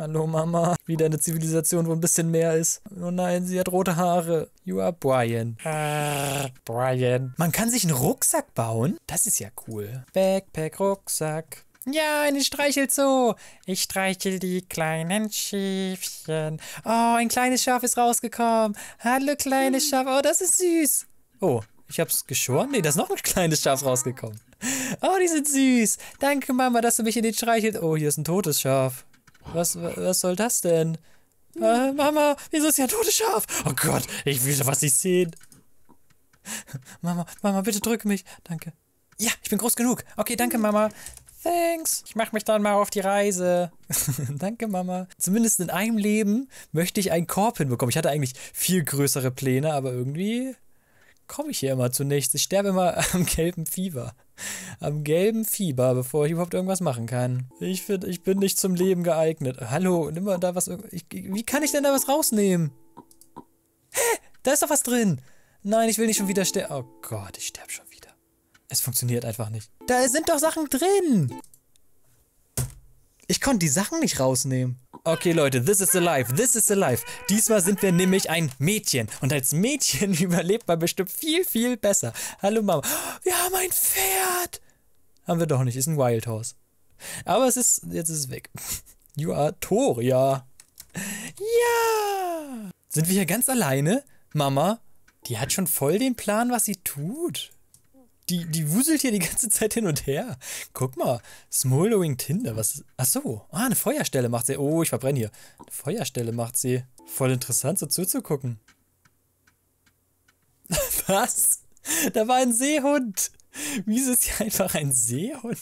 Hallo Mama. Wieder eine Zivilisation, wo ein bisschen mehr ist. Oh nein, sie hat rote Haare. You are Brian. Ah, Brian. Man kann sich einen Rucksack bauen. Das ist ja cool. Backpack, Rucksack. Ja, eine streichelt so. Ich streichel die kleinen Schäfchen. Oh, ein kleines Schaf ist rausgekommen. Hallo, kleines hm. Schaf. Oh, das ist süß. Oh, ich hab's geschoren? Nee, da ist noch ein kleines Schaf rausgekommen. Oh, die sind süß. Danke, Mama, dass du mich in den streichelt. Oh, hier ist ein totes Schaf. Was, was soll das denn? Hm. Äh, Mama, wieso ist ja tote Schaf? Oh Gott, ich will was nicht sehen. Mama, Mama, bitte drück mich. Danke. Ja, ich bin groß genug. Okay, danke, hm. Mama. Thanks. Ich mache mich dann mal auf die Reise. Danke, Mama. Zumindest in einem Leben möchte ich einen Korb hinbekommen. Ich hatte eigentlich viel größere Pläne, aber irgendwie komme ich hier immer zunächst? Ich sterbe immer am gelben Fieber. Am gelben Fieber, bevor ich überhaupt irgendwas machen kann. Ich, find, ich bin nicht zum Leben geeignet. Hallo, nimm mal da was. Ich, wie kann ich denn da was rausnehmen? Hä? Da ist doch was drin. Nein, ich will nicht schon wieder sterben. Oh Gott, ich sterbe schon wieder. Es funktioniert einfach nicht. Da sind doch Sachen drin. Ich konnte die Sachen nicht rausnehmen. Okay, Leute, this is alive, this is alive. Diesmal sind wir nämlich ein Mädchen. Und als Mädchen überlebt man bestimmt viel, viel besser. Hallo Mama. Wir haben ein Pferd. Haben wir doch nicht, ist ein Wildhorse. Aber es ist, jetzt ist es weg. You are Toria. Ja! Sind wir hier ganz alleine? Mama, die hat schon voll den Plan, was sie tut die, die wuselt hier die ganze Zeit hin und her. Guck mal, Smoldering Tinder, was ist, ach so, ah, eine Feuerstelle macht sie, oh, ich verbrenne hier. Eine Feuerstelle macht sie. Voll interessant, so zuzugucken. was? Da war ein Seehund. Wieso ist hier einfach ein Seehund?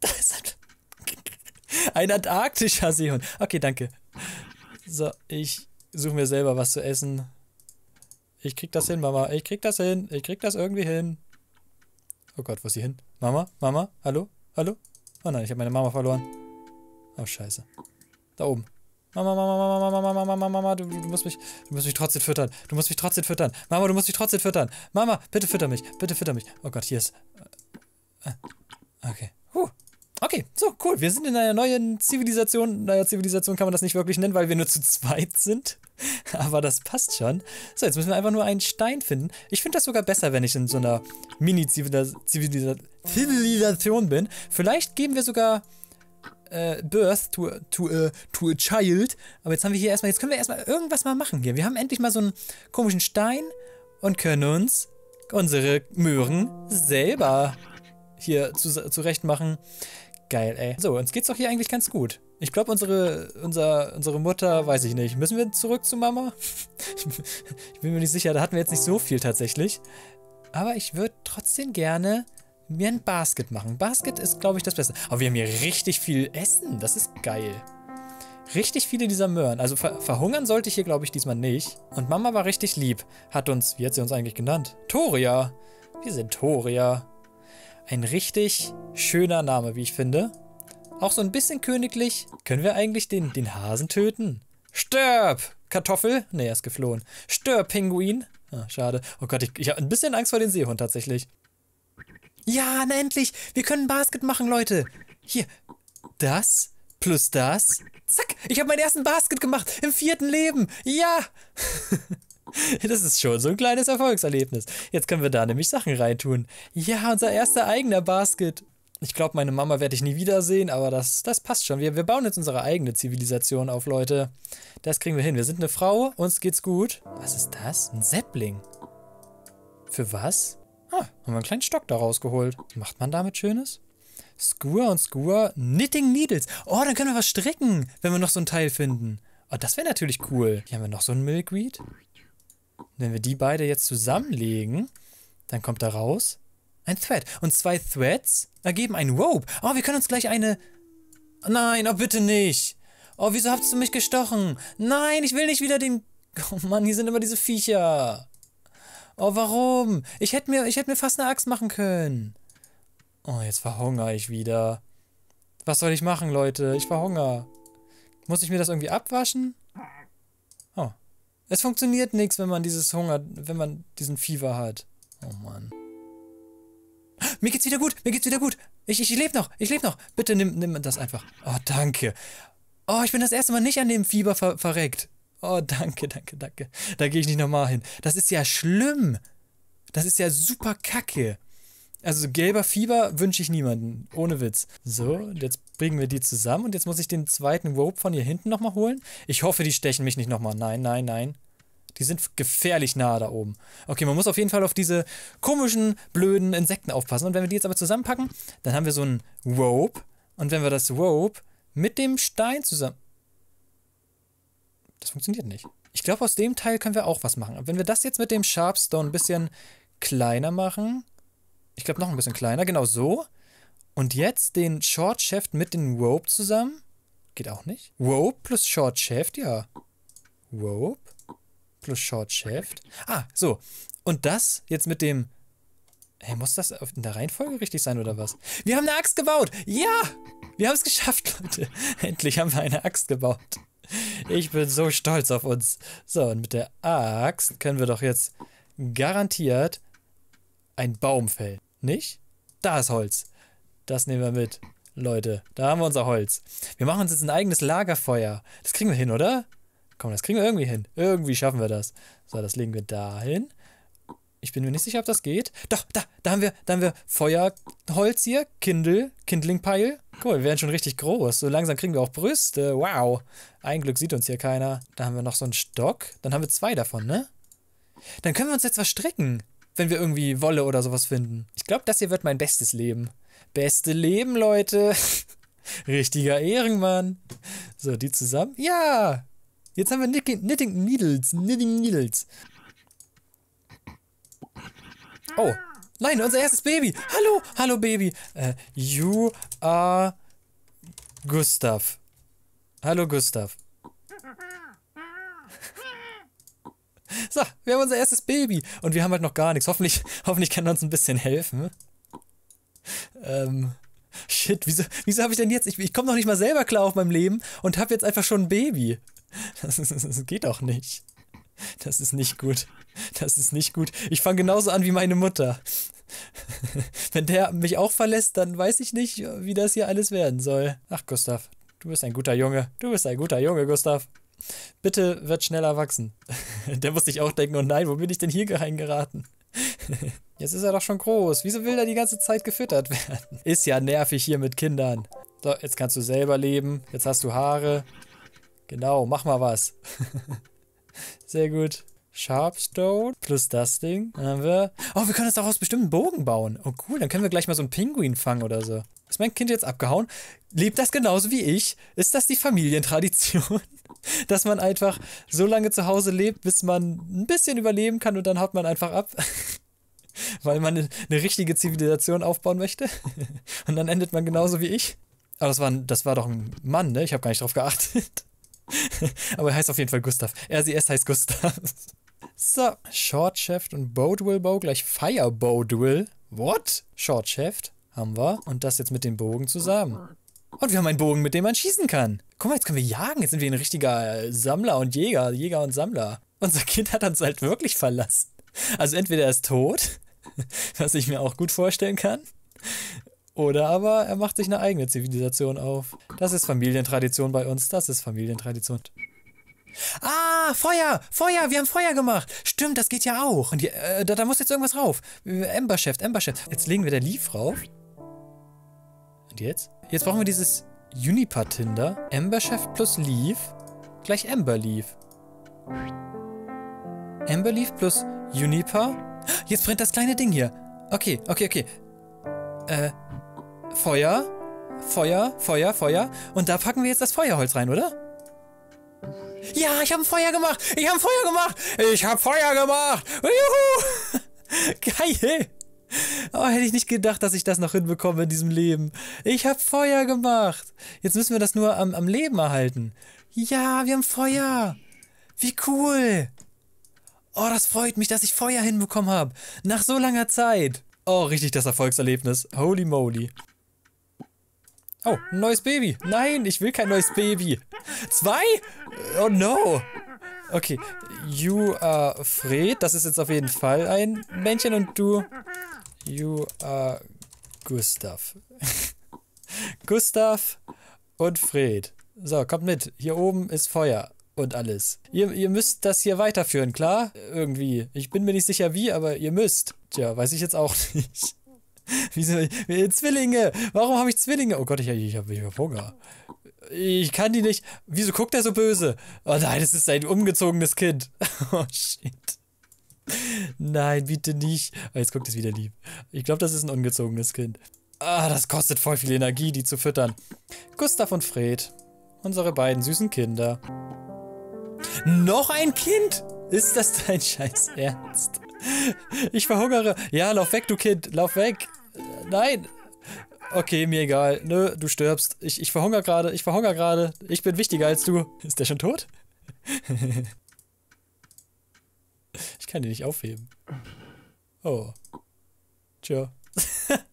Da ist ein, ein antarktischer Seehund. Okay, danke. So, ich suche mir selber was zu essen. Ich krieg das hin, Mama. Ich krieg das hin. Ich krieg das irgendwie hin. Oh Gott, wo ist sie hin? Mama? Mama? Hallo? Hallo? Oh nein, ich habe meine Mama verloren. Oh scheiße. Da oben. Mama, Mama, Mama, Mama, Mama, Mama, Mama, du, du musst mich, du musst mich trotzdem füttern. Du musst mich trotzdem füttern. Mama, du musst mich trotzdem füttern. Mama, bitte fütter mich. Bitte fütter mich. Oh Gott, hier ist... Äh, äh, okay. Huh. Okay, so, cool. Wir sind in einer neuen Zivilisation. Naja, Zivilisation kann man das nicht wirklich nennen, weil wir nur zu zweit sind. Aber das passt schon. So, jetzt müssen wir einfach nur einen Stein finden. Ich finde das sogar besser, wenn ich in so einer Mini-Zivilisation bin. Vielleicht geben wir sogar äh, Birth to, to, uh, to a Child. Aber jetzt haben wir hier erstmal, jetzt können wir erstmal irgendwas mal machen hier. Wir haben endlich mal so einen komischen Stein und können uns unsere Möhren selber hier zu, zurecht machen. Geil, ey. So, uns geht's doch hier eigentlich ganz gut. Ich glaube, unsere, unser, unsere Mutter, weiß ich nicht. Müssen wir zurück zu Mama? ich bin mir nicht sicher, da hatten wir jetzt nicht so viel tatsächlich. Aber ich würde trotzdem gerne mir ein Basket machen. Basket ist, glaube ich, das Beste. Aber wir haben hier richtig viel Essen. Das ist geil. Richtig viele dieser Möhren. Also ver verhungern sollte ich hier, glaube ich, diesmal nicht. Und Mama war richtig lieb. Hat uns, wie hat sie uns eigentlich genannt? Toria. Wir sind Toria. Ein richtig schöner Name, wie ich finde. Auch so ein bisschen königlich. Können wir eigentlich den, den Hasen töten? Stirb! Kartoffel? Ne, er ist geflohen. Stirb, Pinguin! Ah, schade. Oh Gott, ich, ich habe ein bisschen Angst vor dem Seehund tatsächlich. Ja, na endlich! Wir können Basket machen, Leute! Hier, das plus das. Zack, ich habe meinen ersten Basket gemacht im vierten Leben. Ja! das ist schon so ein kleines Erfolgserlebnis. Jetzt können wir da nämlich Sachen reintun. Ja, unser erster eigener Basket ich glaube, meine Mama werde ich nie wiedersehen, aber das, das passt schon. Wir, wir bauen jetzt unsere eigene Zivilisation auf, Leute. Das kriegen wir hin. Wir sind eine Frau, uns geht's gut. Was ist das? Ein Zeppling. Für was? Ah, haben wir einen kleinen Stock da rausgeholt. macht man damit Schönes? Skua und Skua Knitting Needles. Oh, dann können wir was stricken, wenn wir noch so ein Teil finden. Oh, das wäre natürlich cool. Hier haben wir noch so ein Milkweed. Wenn wir die beide jetzt zusammenlegen, dann kommt da raus ein Thread. Und zwei Threads ergeben ein Rope. Oh, wir können uns gleich eine... Nein, oh bitte nicht. Oh, wieso hast du mich gestochen? Nein, ich will nicht wieder den... Oh Mann, hier sind immer diese Viecher. Oh, warum? Ich hätte mir, ich mir fast eine Axt machen können. Oh, jetzt verhungere ich wieder. Was soll ich machen, Leute? Ich verhungere. Muss ich mir das irgendwie abwaschen? Oh. Es funktioniert nichts, wenn man dieses Hunger, wenn man diesen Fieber hat. Oh Mann. Mir geht's wieder gut, mir geht's wieder gut. Ich, ich, ich lebe noch, ich lebe noch. Bitte nimm, nimm das einfach. Oh, danke. Oh, ich bin das erste Mal nicht an dem Fieber ver verreckt. Oh, danke, danke, danke. Da gehe ich nicht nochmal hin. Das ist ja schlimm. Das ist ja super kacke. Also gelber Fieber wünsche ich niemanden. Ohne Witz. So, jetzt bringen wir die zusammen. Und jetzt muss ich den zweiten Rope von hier hinten nochmal holen. Ich hoffe, die stechen mich nicht nochmal. Nein, nein, nein. Die sind gefährlich nah da oben. Okay, man muss auf jeden Fall auf diese komischen, blöden Insekten aufpassen. Und wenn wir die jetzt aber zusammenpacken, dann haben wir so ein Rope. Und wenn wir das Rope mit dem Stein zusammen... Das funktioniert nicht. Ich glaube, aus dem Teil können wir auch was machen. Und wenn wir das jetzt mit dem Sharpstone ein bisschen kleiner machen... Ich glaube, noch ein bisschen kleiner. Genau so. Und jetzt den Short Shaft mit dem Rope zusammen. Geht auch nicht. Rope plus Short Shaft, ja. Rope plus Short Shaft. Ah, so. Und das jetzt mit dem... Hey, muss das in der Reihenfolge richtig sein oder was? Wir haben eine Axt gebaut! Ja! Wir haben es geschafft, Leute. Endlich haben wir eine Axt gebaut. Ich bin so stolz auf uns. So, und mit der Axt können wir doch jetzt garantiert einen Baum fällen. Nicht? Da ist Holz. Das nehmen wir mit. Leute, da haben wir unser Holz. Wir machen uns jetzt ein eigenes Lagerfeuer. Das kriegen wir hin, oder? Komm, das kriegen wir irgendwie hin. Irgendwie schaffen wir das. So, das legen wir dahin. Ich bin mir nicht sicher, ob das geht. Doch, da, da haben wir, da haben wir Feuerholz hier, Kindle, Kindling-Peil. Guck mal, wir werden schon richtig groß. So langsam kriegen wir auch Brüste. Wow. Ein Glück sieht uns hier keiner. Da haben wir noch so einen Stock. Dann haben wir zwei davon, ne? Dann können wir uns jetzt was stricken, wenn wir irgendwie Wolle oder sowas finden. Ich glaube, das hier wird mein bestes Leben. Beste Leben, Leute. Richtiger Ehrenmann. So, die zusammen. Ja, Jetzt haben wir Knitting, Needles. Knitting Needles. Oh. Nein, unser erstes Baby. Hallo, hallo Baby. Äh, you are Gustav. Hallo Gustav. So, wir haben unser erstes Baby und wir haben halt noch gar nichts. Hoffentlich, hoffentlich kann er uns ein bisschen helfen. Ähm, shit, wieso, wieso habe ich denn jetzt, ich, ich komme noch nicht mal selber klar auf meinem Leben und habe jetzt einfach schon ein Baby. Das, ist, das geht doch nicht. Das ist nicht gut. Das ist nicht gut. Ich fange genauso an wie meine Mutter. Wenn der mich auch verlässt, dann weiß ich nicht, wie das hier alles werden soll. Ach, Gustav, du bist ein guter Junge. Du bist ein guter Junge, Gustav. Bitte wird schneller wachsen. Der muss sich auch denken, oh nein, wo bin ich denn hier reingeraten? Jetzt ist er doch schon groß. Wieso will er die ganze Zeit gefüttert werden? Ist ja nervig hier mit Kindern. So, jetzt kannst du selber leben. Jetzt hast du Haare. Genau, mach mal was. Sehr gut. Sharpstone plus das Ding. Dann haben wir... Oh, wir können jetzt daraus aus bestimmten Bogen bauen. Oh cool, dann können wir gleich mal so einen Pinguin fangen oder so. Ist mein Kind jetzt abgehauen? Lebt das genauso wie ich? Ist das die Familientradition? Dass man einfach so lange zu Hause lebt, bis man ein bisschen überleben kann und dann haut man einfach ab? Weil man eine richtige Zivilisation aufbauen möchte? Und dann endet man genauso wie ich? Aber das war, das war doch ein Mann, ne? Ich habe gar nicht drauf geachtet. Aber er heißt auf jeden Fall Gustav. RCS heißt Gustav. So, Short Shaft und Bodwill Bow gleich Fire Bodwill. What? Short Shaft haben wir. Und das jetzt mit dem Bogen zusammen. Und wir haben einen Bogen, mit dem man schießen kann. Guck mal, jetzt können wir jagen. Jetzt sind wir ein richtiger äh, Sammler und Jäger. Jäger und Sammler. Unser Kind hat uns halt wirklich verlassen. Also entweder er ist tot, was ich mir auch gut vorstellen kann. Oder aber er macht sich eine eigene Zivilisation auf. Das ist Familientradition bei uns, das ist Familientradition. Ah, Feuer! Feuer! Wir haben Feuer gemacht! Stimmt, das geht ja auch. Und hier, äh, da, da, muss jetzt irgendwas rauf. Emberchef, Emberchef. Jetzt legen wir der Leaf rauf. Und jetzt? Jetzt brauchen wir dieses Juniper-Tinder. Emberchef plus Leaf gleich Emberleaf. Emberleaf plus Juniper. Jetzt brennt das kleine Ding hier. Okay, okay, okay. Äh, Feuer, Feuer, Feuer, Feuer. Und da packen wir jetzt das Feuerholz rein, oder? Ja, ich habe ein Feuer gemacht. Ich habe Feuer gemacht. Ich habe Feuer gemacht. Juhu! Geil. Oh, hätte ich nicht gedacht, dass ich das noch hinbekomme in diesem Leben. Ich habe Feuer gemacht. Jetzt müssen wir das nur am, am Leben erhalten. Ja, wir haben Feuer. Wie cool. Oh, das freut mich, dass ich Feuer hinbekommen habe. Nach so langer Zeit. Oh, richtig das Erfolgserlebnis. Holy moly. Oh, ein neues Baby. Nein, ich will kein neues Baby. Zwei? Oh no. Okay, you are Fred. Das ist jetzt auf jeden Fall ein Männchen. Und du, you are Gustav. Gustav und Fred. So, kommt mit. Hier oben ist Feuer und alles. Ihr, ihr müsst das hier weiterführen, klar? Irgendwie. Ich bin mir nicht sicher wie, aber ihr müsst. Tja, weiß ich jetzt auch nicht. Wieso? Äh, Zwillinge! Warum habe ich Zwillinge? Oh Gott, ich, ich habe hab Hunger. Ich kann die nicht. Wieso guckt er so böse? Oh nein, das ist ein umgezogenes Kind. Oh shit. Nein, bitte nicht. Oh, jetzt guckt es wieder lieb. Ich glaube, das ist ein ungezogenes Kind. Ah, das kostet voll viel Energie, die zu füttern. Gustav und Fred. Unsere beiden süßen Kinder. Noch ein Kind? Ist das dein scheiß Ernst? Ich verhungere. Ja, lauf weg, du Kind. Lauf weg. Nein. Okay, mir egal. Nö, du stirbst. Ich, ich verhungere gerade. Ich verhungere gerade. Ich bin wichtiger als du. Ist der schon tot? ich kann den nicht aufheben. Oh. Tja.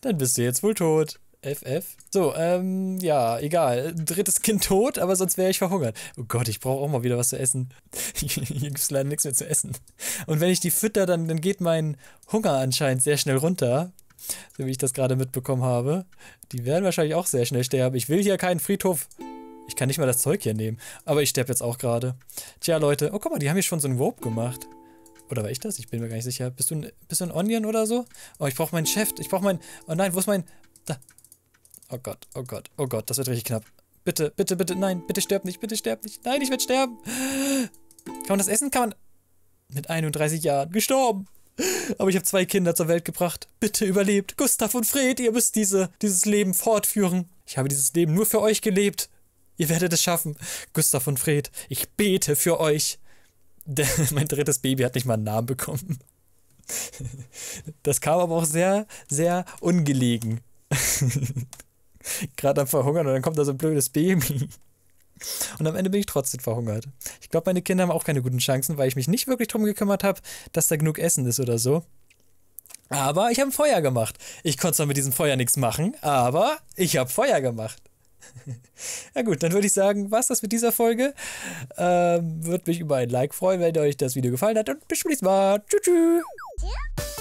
Dann bist du jetzt wohl tot. FF. So, ähm, ja, egal. Drittes Kind tot, aber sonst wäre ich verhungert. Oh Gott, ich brauche auch mal wieder was zu essen. Hier gibt es leider nichts mehr zu essen. Und wenn ich die fütter, dann, dann geht mein Hunger anscheinend sehr schnell runter. So wie ich das gerade mitbekommen habe. Die werden wahrscheinlich auch sehr schnell sterben. Ich will hier keinen Friedhof. Ich kann nicht mal das Zeug hier nehmen. Aber ich sterbe jetzt auch gerade. Tja, Leute. Oh, guck mal, die haben hier schon so einen Rope gemacht. Oder war ich das? Ich bin mir gar nicht sicher. Bist du ein, bist du ein Onion oder so? Oh, ich brauche meinen Chef. Ich brauche meinen... Oh nein, wo ist mein... Da, Oh Gott, oh Gott, oh Gott, das wird richtig knapp. Bitte, bitte, bitte, nein, bitte sterb nicht, bitte sterb nicht. Nein, ich werde sterben. Kann man das essen? Kann man... Mit 31 Jahren gestorben. Aber ich habe zwei Kinder zur Welt gebracht. Bitte überlebt. Gustav und Fred, ihr müsst diese, dieses Leben fortführen. Ich habe dieses Leben nur für euch gelebt. Ihr werdet es schaffen. Gustav und Fred, ich bete für euch. Der, mein drittes Baby hat nicht mal einen Namen bekommen. Das kam aber auch sehr, sehr ungelegen. gerade am Verhungern und dann kommt da so ein blödes Baby. Und am Ende bin ich trotzdem verhungert. Ich glaube, meine Kinder haben auch keine guten Chancen, weil ich mich nicht wirklich drum gekümmert habe, dass da genug Essen ist oder so. Aber ich habe Feuer gemacht. Ich konnte zwar mit diesem Feuer nichts machen, aber ich habe Feuer gemacht. Na gut, dann würde ich sagen, was das mit dieser Folge. Ähm, würde mich über ein Like freuen, wenn euch das Video gefallen hat. Und bis zum nächsten Mal. Tschüss. tschüss.